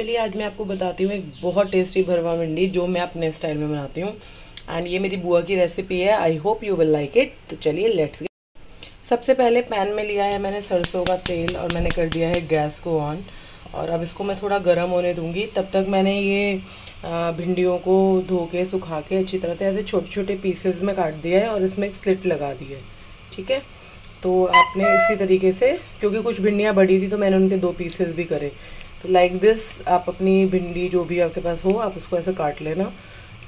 चलिए आज मैं आपको बताती हूँ एक बहुत टेस्टी भरवा भिंडी जो मैं अपने स्टाइल में बनाती हूँ एंड ये मेरी बुआ की रेसिपी है I hope you will like it तो चलिए लेट्स सबसे पहले पैन में लिया है मैंने सरसों का तेल और मैंने कर दिया है गैस को ऑन और अब इसको मैं थोड़ा गर्म होने दूंगी तब तक मैंने ये भिंडियों को धो के सुखा के अच्छी तरह से ऐसे छोटे छोटे पीसेस में काट दिया है और इसमें एक स्लिट लगा दी है ठीक है तो आपने इसी तरीके से क्योंकि कुछ भिंडियाँ बड़ी थी तो मैंने उनके दो पीसेस भी करे तो लाइक दिस आप अपनी भिंडी जो भी आपके पास हो आप उसको ऐसे काट लेना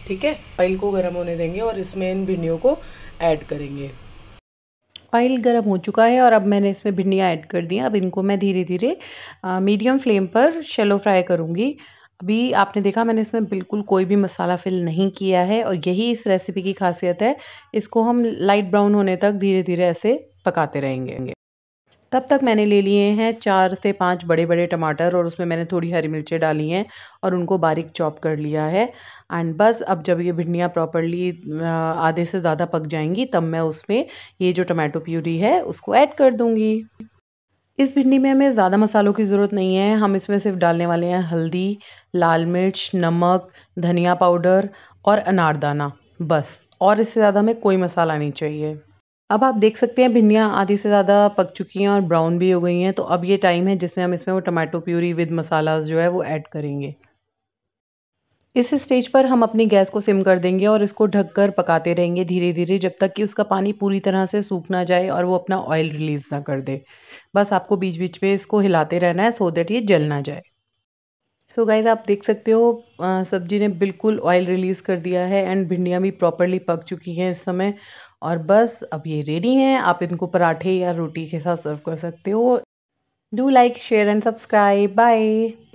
ठीक है ऑयल को गर्म होने देंगे और इसमें इन भिंडियों को ऐड करेंगे ऑयल गर्म हो चुका है और अब मैंने इसमें भिंडियाँ ऐड कर दी अब इनको मैं धीरे धीरे मीडियम फ्लेम पर शेलो फ्राई करूँगी अभी आपने देखा मैंने इसमें बिल्कुल कोई भी मसाला फिल नहीं किया है और यही इस रेसिपी की खासियत है इसको हम लाइट ब्राउन होने तक धीरे धीरे ऐसे पकाते रहेंगे तब तक मैंने ले लिए हैं चार से पांच बड़े बड़े टमाटर और उसमें मैंने थोड़ी हरी मिर्चें डाली हैं और उनको बारीक चॉप कर लिया है एंड बस अब जब ये भिंडियाँ प्रॉपरली आधे से ज़्यादा पक जाएंगी तब मैं उसमें ये जो टमाटो प्यूरी है उसको ऐड कर दूँगी इस भिंडी में हमें ज़्यादा मसालों की ज़रूरत नहीं है हम इसमें सिर्फ डालने वाले हैं हल्दी लाल मिर्च नमक धनिया पाउडर और अनारदाना बस और इससे ज़्यादा हमें कोई मसाला नहीं चाहिए अब आप देख सकते हैं भिंडियाँ आधी से ज़्यादा पक चुकी हैं और ब्राउन भी हो गई हैं तो अब ये टाइम है जिसमें हम इसमें वो टमाटो प्यूरी विद मसाला जो है वो ऐड करेंगे इस स्टेज पर हम अपनी गैस को सिम कर देंगे और इसको ढककर पकाते रहेंगे धीरे धीरे जब तक कि उसका पानी पूरी तरह से सूख ना जाए और वो अपना ऑयल रिलीज़ ना कर दे बस आपको बीच बीच में इसको हिलाते रहना है सो देट ये जल ना जाए सो so गाइज आप देख सकते हो सब्जी ने बिल्कुल ऑयल रिलीज़ कर दिया है एंड भिंडियाँ भी प्रॉपरली पक चुकी हैं इस समय और बस अब ये रेडी हैं आप इनको पराठे या रोटी के साथ सर्व कर सकते हो do like share and subscribe bye